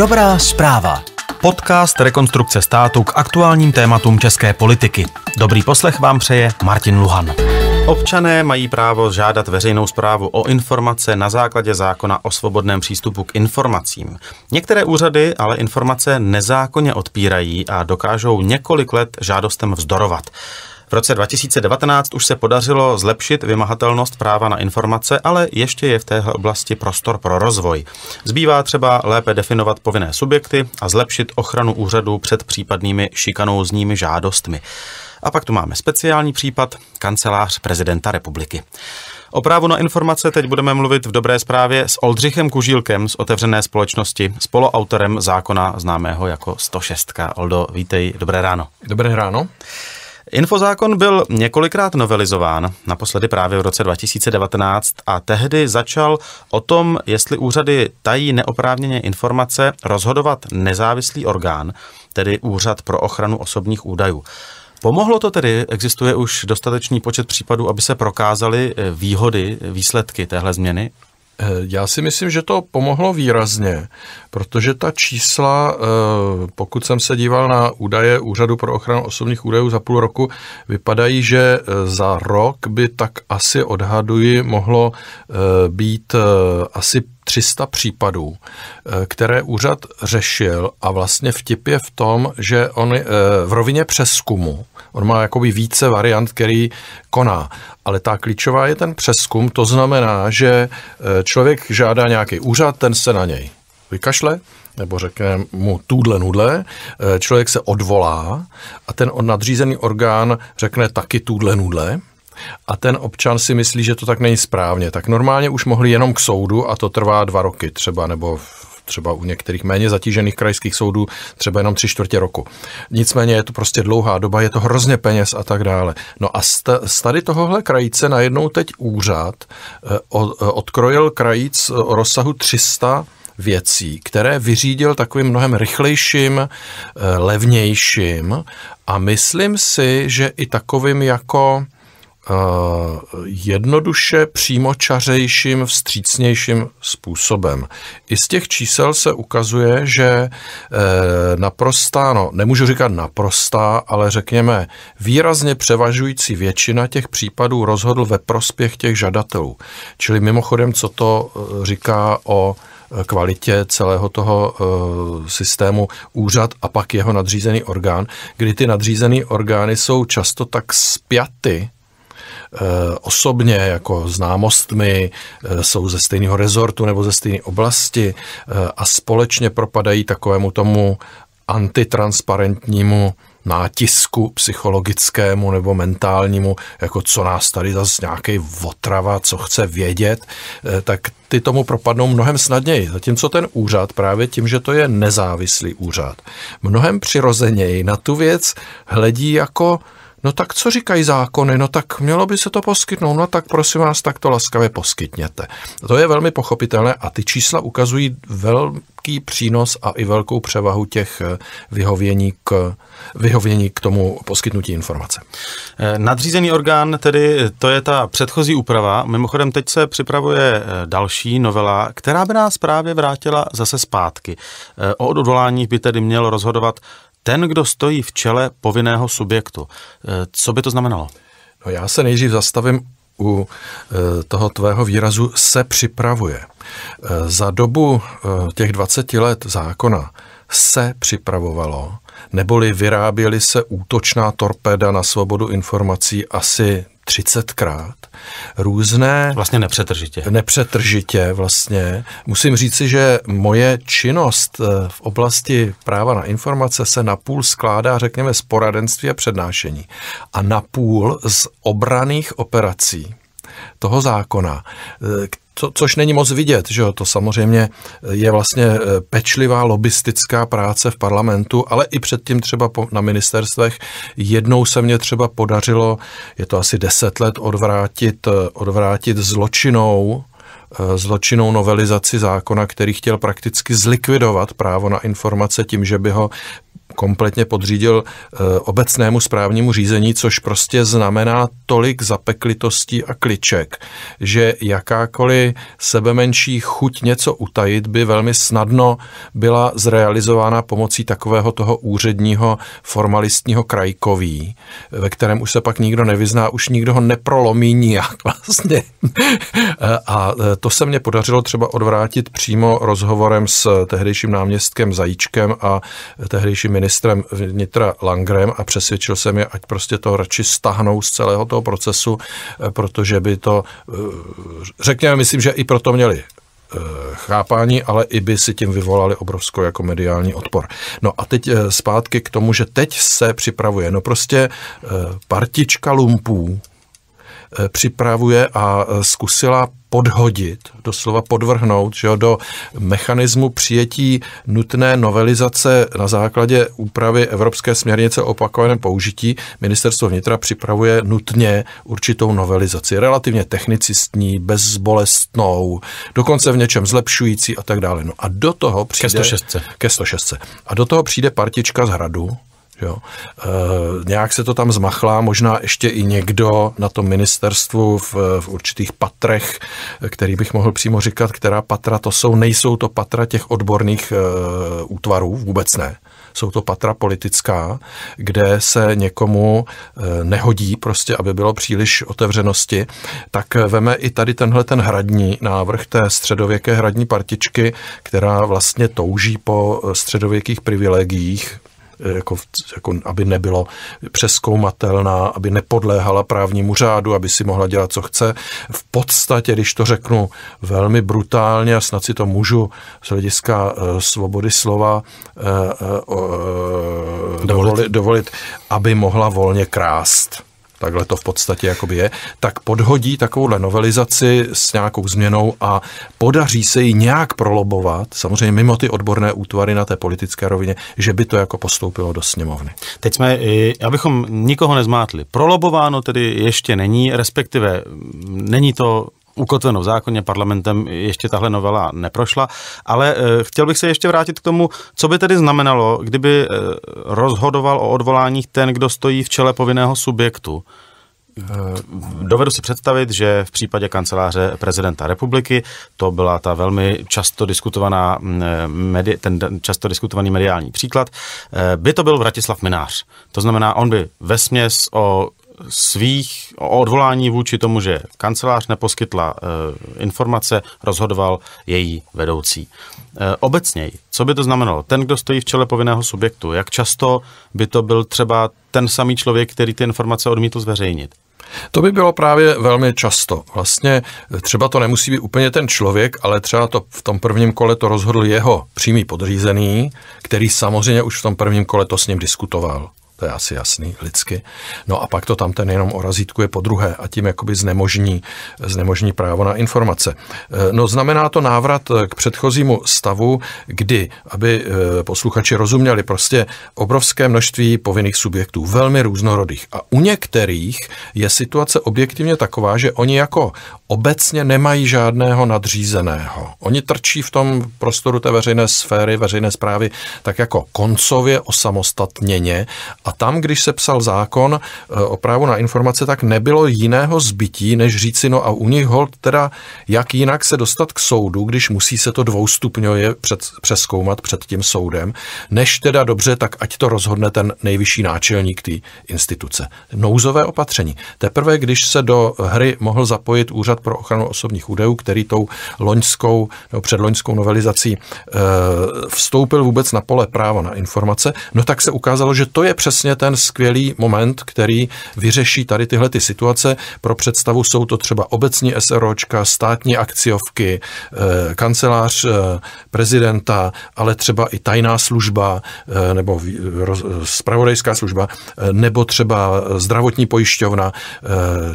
Dobrá zpráva. Podcast Rekonstrukce státu k aktuálním tématům české politiky. Dobrý poslech vám přeje Martin Luhan. Občané mají právo žádat veřejnou zprávu o informace na základě zákona o svobodném přístupu k informacím. Některé úřady ale informace nezákonně odpírají a dokážou několik let žádostem vzdorovat. V roce 2019 už se podařilo zlepšit vymahatelnost práva na informace, ale ještě je v téhle oblasti prostor pro rozvoj. Zbývá třeba lépe definovat povinné subjekty a zlepšit ochranu úřadů před případnými šikanózními žádostmi. A pak tu máme speciální případ kancelář prezidenta republiky. O právu na informace teď budeme mluvit v dobré zprávě s Oldřichem Kužílkem z otevřené společnosti, spoloautorem zákona známého jako 106. Oldo, vítej, dobré ráno. Dobré ráno. Infozákon byl několikrát novelizován, naposledy právě v roce 2019 a tehdy začal o tom, jestli úřady tají neoprávněně informace, rozhodovat nezávislý orgán, tedy Úřad pro ochranu osobních údajů. Pomohlo to tedy? Existuje už dostatečný počet případů, aby se prokázaly eh, výhody, výsledky téhle změny? Eh, já si myslím, že to pomohlo výrazně, protože ta čísla, eh, pokud jsem se díval na údaje Úřadu pro ochranu osobních údajů za půl roku, vypadají, že eh, za rok by tak asi odhaduji mohlo být asi 300 případů, eh, které úřad řešil a vlastně vtip je v tom, že on eh, v rovině přeskumu, on má jakoby více variant, který koná, ale ta klíčová je ten přeskum, to znamená, že eh, člověk žádá nějaký úřad, ten se na něj vykašle, nebo řekne mu tůdle nudle, člověk se odvolá a ten nadřízený orgán řekne taky tůdle nudle a ten občan si myslí, že to tak není správně, tak normálně už mohli jenom k soudu a to trvá dva roky třeba, nebo třeba u některých méně zatížených krajských soudů třeba jenom tři čtvrtě roku. Nicméně je to prostě dlouhá doba, je to hrozně peněz a tak dále. No a z tady tohohle krajice najednou teď úřad eh, eh, odkrojil krajíc eh, o rozsahu 300 věcí, které vyřídil takovým mnohem rychlejším, levnějším a myslím si, že i takovým jako Eh, jednoduše, přímočařejším, vstřícnějším způsobem. I z těch čísel se ukazuje, že eh, naprostá, no nemůžu říkat naprostá, ale řekněme výrazně převažující většina těch případů rozhodl ve prospěch těch žadatelů. Čili mimochodem, co to eh, říká o kvalitě celého toho systému úřad a pak jeho nadřízený orgán, kdy ty nadřízený orgány jsou často tak spjaty Eh, osobně, jako známostmi, eh, jsou ze stejného rezortu nebo ze stejné oblasti eh, a společně propadají takovému tomu antitransparentnímu nátisku psychologickému nebo mentálnímu, jako co nás tady zase nějaký otrava, co chce vědět, tak ty tomu propadnou mnohem snadněji. Zatímco ten úřad právě tím, že to je nezávislý úřad, mnohem přirozeněji na tu věc hledí jako No tak co říkají zákony? No tak mělo by se to poskytnout. No tak prosím vás, tak to laskavě poskytněte. To je velmi pochopitelné a ty čísla ukazují velký přínos a i velkou převahu těch eh, vyhovění k, vyhovění k tomu poskytnutí informace. Eh, nadřízený orgán, tedy eh, to je ta předchozí úprava. Mimochodem teď se připravuje další novela, která by nás právě vrátila zase zpátky. O odvolání by tedy měl rozhodovat ten, kdo stojí v čele povinného subjektu. Eh, co by to znamenalo? No já se nejdřív zastavím u eh, toho tvého výrazu se připravuje. Eh, za dobu těch 20 let zákona se připravovalo, neboli vyráběly se útočná torpéda na svobodu informací asi 30krát. Různé... Vlastně nepřetržitě. Nepřetržitě vlastně. Musím říci, že moje činnost eh, v oblasti práva na informace se napůl skládá, řekněme, z poradenství a přednášení. A napůl z obraných operací toho zákona, eh, co, což není moc vidět, že jo? to samozřejmě je vlastně eh, pečlivá lobistická práce v parlamentu, ale i předtím třeba po, na ministerstvech. Jednou se mně třeba podařilo, je to asi deset let, odvrátit, eh, odvrátit zločinou eh, zločinnou novelizaci zákona, který chtěl prakticky zlikvidovat právo na informace tím, že by ho kompletně podřídil eh, obecnému správnímu řízení, což prostě znamená tolik zapeklitostí a kliček, že jakákoliv sebemenší chuť něco utajit by velmi snadno byla zrealizována pomocí takového toho úředního formalistního krajkoví, ve kterém už se pak nikdo nevyzná, už nikdo ho neprolomí nijak vlastně. a eh, to se mně podařilo třeba odvrátit přímo rozhovorem s tehdejším náměstkem Zajíčkem a tehdejším ministrem ministrem vnitra Langrem a přesvědčil jsem je, ať prostě to radši stahnou z celého toho procesu, eh, protože by to, eh, řekněme, myslím, že i proto měli eh, chápání, ale i by si tím vyvolali obrovskou jako mediální odpor. No a teď zpátky k tomu, že teď se připravuje, no prostě partička lumpů, Eh, připravuje a eh, zkusila podhodit, doslova podvrhnout že jo, do mechanismu přijetí nutné novelizace na základě úpravy Evropské směrnice o opakovaném použití. Ministerstvo vnitra připravuje nutně určitou novelizaci, relativně technicistní, bezbolestnou, dokonce v něčem zlepšující a tak dále. No a do toho přijde... Ke 106. Ke 106. A do toho přijde partička z hradu, Jo. E, nějak se to tam zmachlá, možná ještě i někdo na tom ministerstvu v, v určitých patrech, který bych mohl přímo říkat, která patra to jsou, nejsou to patra těch odborných e, útvarů, vůbec ne jsou to patra politická, kde se někomu eh, nehodí prostě, aby bylo příliš otevřenosti, tak veme i tady tenhle ten hradní návrh té středověké hradní partičky, která vlastně touží po středověkých privilegiích, Eh, jako, jako, aby nebylo přeskoumatelná, aby nepodléhala právnímu řádu, aby si mohla dělat, co chce. V podstatě, když to řeknu velmi brutálně, a snad si to můžu z hlediska eh, svobody slova eh, dovolit, dovolit aby mohla volně krást takhle to v podstatě jakoby je, tak podhodí takovouhle novelizaci s nějakou změnou a podaří se ji nějak prolobovat, samozřejmě mimo ty odborné útvary na té politické rovině, že by to jako postoupilo do sněmovny. Teď jsme, abychom nikoho nezmátli, prolobováno tedy ještě není, respektive mm, není to ukotveno v zákoně, parlamentem ještě tahle novela neprošla, ale eh, chtěl bych se ještě vrátit k tomu, co by tedy znamenalo, kdyby eh, rozhodoval o odvoláních ten, kdo stojí v čele povinného subjektu. Eh, dovedu si představit, že v případě kanceláře prezidenta republiky to byla ta velmi často diskutovaná, mm, ten často diskutovaný mediální příklad, by to byl Vratislav Minář. To znamená, on by ve směs o svých odvolání vůči tomu, že kancelář neposkytla eh, informace, rozhodoval její vedoucí. Eh, Obecněji, co by to znamenalo? Ten, kdo stojí v čele povinného subjektu, jak často by to byl třeba ten samý člověk, který ty informace odmítl zveřejnit? To by bylo právě velmi často. Vlastně eh, třeba to nemusí být úplně ten člověk, ale třeba to v tom prvním kole to rozhodl jeho přímý podřízený, který samozřejmě už v tom prvním kole to s ním diskutoval to je asi jasný lidsky. No a pak to tam ten jenom orazítkuje po druhé a tím jakoby znemožní, znemožní právo na informace. Eh, no znamená to návrat eh, k předchozímu stavu, kdy, aby eh, posluchači rozuměli, prostě obrovské množství povinných subjektů, velmi různorodých. A u některých je situace objektivně taková, že oni jako obecně nemají žádného nadřízeného. Oni trčí v tom prostoru té veřejné sféry, veřejné zprávy, tak jako koncově osamostatněně a a tam, když se psal zákon eh, o právu na informace, tak nebylo jiného zbytí, než říci, no a u nich hold teda, jak jinak se dostat k soudu, když musí se to dvoustupňově před, přeskoumat před tím soudem, než teda dobře, tak ať to rozhodne ten nejvyšší náčelník té instituce. Nouzové opatření. Teprve, když se do hry mohl zapojit Úřad pro ochranu osobních údajů, který tou loňskou nebo předloňskou novelizací e, vstoupil vůbec na pole práva na informace, no tak se ukázalo, že to je přes přesně ten skvělý moment, který vyřeší tady tyhle ty situace. Pro představu jsou to třeba obecní SROčka, státní akciovky, eh, kancelář eh, prezidenta, ale třeba i tajná služba eh, nebo spravodajská služba, nebo třeba zdravotní pojišťovna,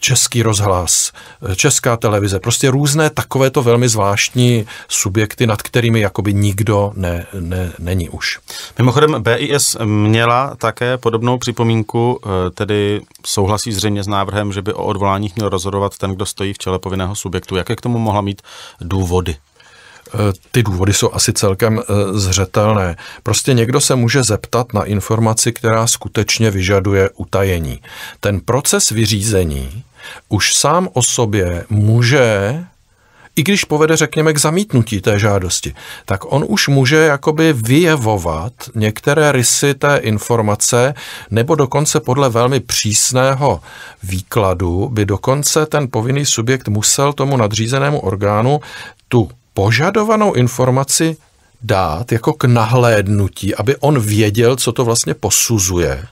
český rozhlas, česká televize, prostě různé takovéto velmi zvláštní subjekty, nad kterými jakoby nikdo ne, ne, není už. Mimochodem BIS měla také podobnou připomínku, eh, tedy souhlasí zřejmě s návrhem, že by o odvoláních měl rozhodovat ten, kdo stojí v čele povinného subjektu. Jaké k tomu mohla mít důvody? Eh, ty důvody jsou asi celkem eh, zřetelné. Prostě někdo se může zeptat na informaci, která skutečně vyžaduje utajení. Ten proces vyřízení už sám o sobě může i když povede, řekněme, k zamítnutí té žádosti, tak on už může jakoby vyjevovat některé rysy té informace, nebo dokonce podle velmi přísného výkladu by dokonce ten povinný subjekt musel tomu nadřízenému orgánu tu požadovanou informaci dát jako k nahlédnutí, aby on věděl, co to vlastně posuzuje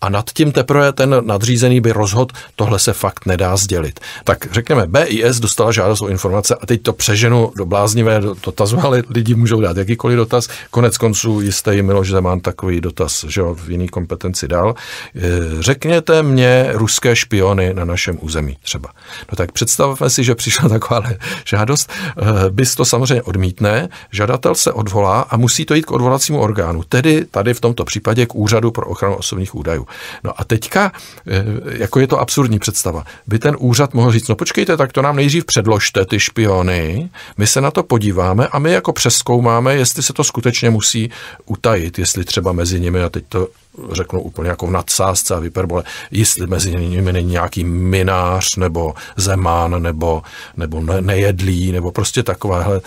a nad tím teprve ten nadřízený by rozhod, tohle se fakt nedá sdělit. Tak řekněme, BIS dostala žádost o informace a teď to přeženu do bláznivé dotazu, ale lidi můžou dát jakýkoliv dotaz. Konec konců jistý Miloš Zeman takový dotaz, že v jiný kompetenci dal. Eh, řekněte mě ruské špiony na našem území třeba. No tak představme si, že přišla taková žádost. Eh, BIS to samozřejmě odmítne, žadatel se odvolá a musí to jít k odvolacímu orgánu, tedy tady v tomto případě k Úřadu pro ochranu osobních údajů údajů. No a teďka, eh, jako je to absurdní představa, by ten úřad mohl říct, no počkejte, tak to nám nejdřív předložte ty špiony, my se na to podíváme a my jako přeskoumáme, jestli se to skutečně musí utajit, jestli třeba mezi nimi, a teď to řeknu úplně jako v nadsázce a vyperbole, jestli mezi nimi není nějaký minář nebo zemán nebo, nebo nejedlí nebo prostě takovéhle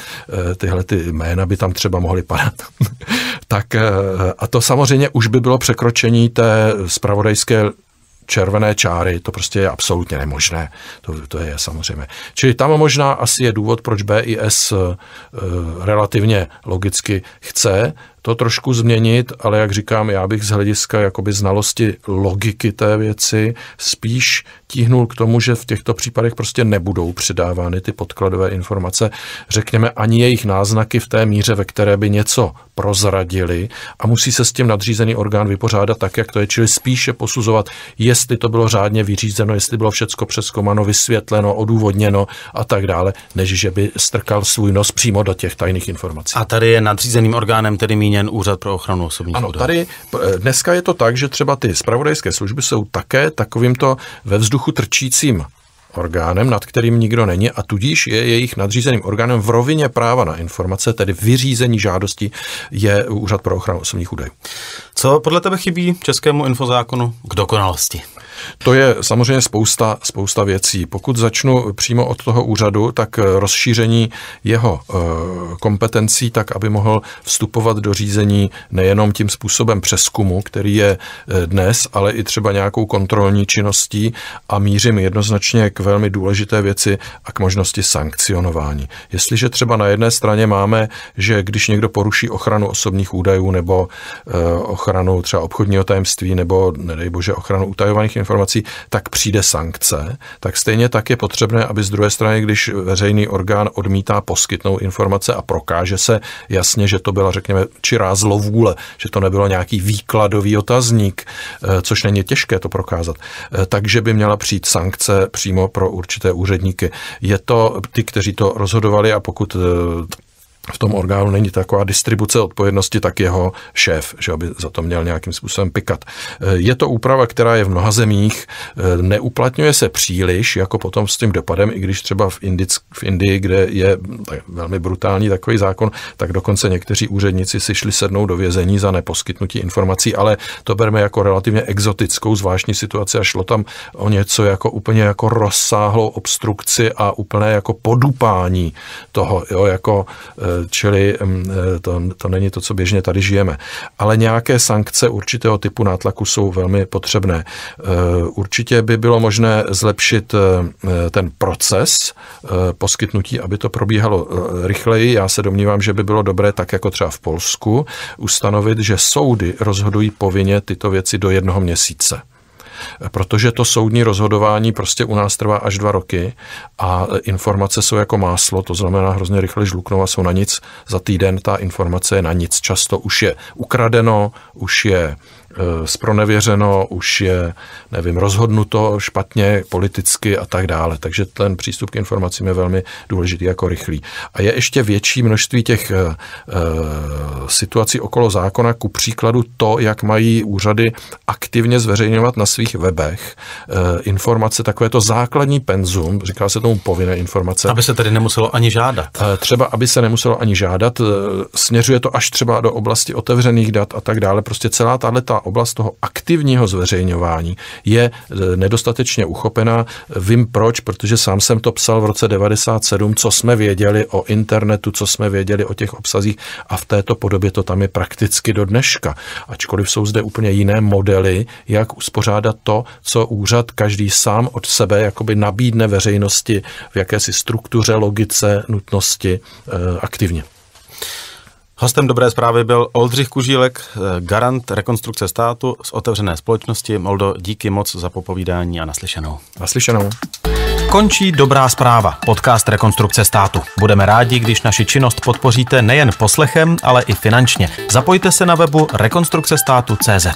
eh, tyhle ty jména by tam třeba mohly padat tak eh, a to samozřejmě už by bylo překročení té spravodajské červené čáry, to prostě je absolutně nemožné, to, to je samozřejmě. Čili tam možná asi je důvod, proč BIS eh, eh, relativně logicky chce to trošku změnit, ale jak říkám, já bych z hlediska jakoby znalosti logiky té věci spíš tíhnul k tomu, že v těchto případech prostě nebudou předávány ty podkladové informace, řekněme ani jejich náznaky v té míře, ve které by něco prozradili a musí se s tím nadřízený orgán vypořádat tak, jak to je, čili spíše posuzovat, jestli to bylo řádně vyřízeno, jestli bylo všecko přeskomano, vysvětleno, odůvodněno a tak dále, než že by strkal svůj nos přímo do těch tajných informací. A tady je nadřízeným orgánem tedy míně zmíněn Úřad pro ochranu osobních Ano, údajů. tady eh, dneska je to tak, že třeba ty spravodajské služby jsou také takovýmto ve vzduchu trčícím orgánem, nad kterým nikdo není a tudíž je jejich nadřízeným orgánem v rovině práva na informace, tedy vyřízení žádosti je Úřad pro ochranu osobních údajů. Co podle tebe chybí českému infozákonu k dokonalosti? To je samozřejmě spousta, spousta věcí. Pokud začnu přímo od toho úřadu, tak eh, rozšíření jeho eh, kompetencí, tak aby mohl vstupovat do řízení nejenom tím způsobem přeskumu, který je eh, dnes, ale i třeba nějakou kontrolní činností a mířím jednoznačně k velmi důležité věci a k možnosti sankcionování. Jestliže třeba na jedné straně máme, že když někdo poruší ochranu osobních údajů nebo ochranu třeba obchodního tajemství nebo, nedej bože, ochranu utajovaných informací, informací, tak přijde sankce, tak stejně tak je potřebné, aby z druhé strany, když veřejný orgán odmítá poskytnout informace a prokáže se jasně, že to byla, řekněme, čirá zlovůle, že to nebylo nějaký výkladový otazník, eh, což není těžké to prokázat, eh, takže by měla přijít sankce přímo pro určité úředníky. Je to ty, kteří to rozhodovali a pokud eh, v tom orgánu není taková distribuce odpovědnosti, tak jeho šéf, že by za to měl nějakým způsobem pikat. Je to úprava, která je v mnoha zemích, neuplatňuje se příliš, jako potom s tím dopadem, i když třeba v, Indic, v Indii, kde je velmi brutální takový zákon, tak dokonce někteří úředníci si šli sednout do vězení za neposkytnutí informací, ale to bereme jako relativně exotickou zvláštní situaci a šlo tam o něco jako úplně jako rozsáhlou obstrukci a úplné jako podupání toho, jo, jako eh, čili eh, to, to není to, co běžně tady žijeme. Ale nějaké sankce určitého typu nátlaku jsou velmi potřebné. Eh, určitě by bylo možné zlepšit eh, ten proces poskytnutí, aby to probíhalo rychleji. Já se domnívám, že by bylo dobré, tak jako třeba v Polsku, ustanovit, že soudy rozhodují povinně tyto věci do jednoho měsíce protože to soudní rozhodování prostě u nás trvá až dva roky a informace jsou jako máslo, to znamená hrozně rychle žluknou a jsou na nic. Za týden ta informace je na nic. Často už je ukradeno, už je spronevěřeno, eh, už je, nevím, rozhodnuto špatně politicky a tak dále. Takže ten přístup k informacím je velmi důležitý jako rychlý. A je ještě větší množství těch e, situací okolo zákona, ku příkladu to, jak mají úřady aktivně zveřejňovat na svých webech e, informace, takové to základní penzum, říká se tomu povinné informace. Aby se tedy nemuselo ani žádat. E, třeba, aby se nemuselo ani žádat, směřuje to až třeba do oblasti otevřených dat a tak dále. Prostě celá tahle ta oblast toho aktivního zveřejňování je e, nedostatečně uchopená. Vím proč, protože sám jsem to psal v roce 97, co jsme věděli o internetu, co jsme věděli o těch obsazích a v této podobě to tam je prakticky do dneška. Ačkoliv jsou zde úplně jiné modely, jak uspořádat to, co úřad každý sám od sebe jakoby nabídne veřejnosti v jakési struktuře, logice, nutnosti e, aktivně. aktivně. Hostem dobré zprávy byl Oldřich Kužílek, eh, garant rekonstrukce státu z otevřené společnosti. Moldo, díky moc za popovídání a naslyšenou. Naslyšenou. Končí Dobrá zpráva, podcast Rekonstrukce státu. Budeme rádi, když naši činnost podpoříte nejen poslechem, ale i finančně. Zapojte se na webu rekonstrukcestátu.cz.